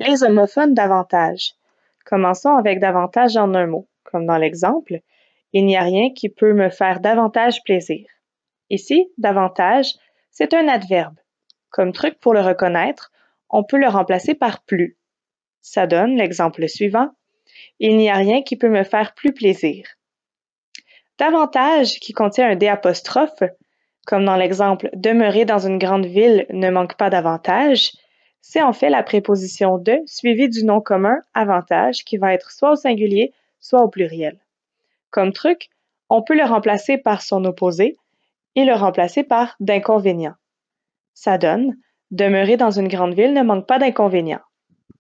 Les homophones davantage. Commençons avec davantage en un mot. Comme dans l'exemple, il n'y a rien qui peut me faire davantage plaisir. Ici, davantage, c'est un adverbe. Comme truc pour le reconnaître, on peut le remplacer par plus. Ça donne l'exemple suivant. Il n'y a rien qui peut me faire plus plaisir. Davantage qui contient un dé, apostrophe, comme dans l'exemple demeurer dans une grande ville ne manque pas d'avantage, c'est en fait la préposition de suivie du nom commun avantage qui va être soit au singulier, soit au pluriel. Comme truc, on peut le remplacer par son opposé et le remplacer par d'inconvénient. Ça donne demeurer dans une grande ville ne manque pas d'inconvénients.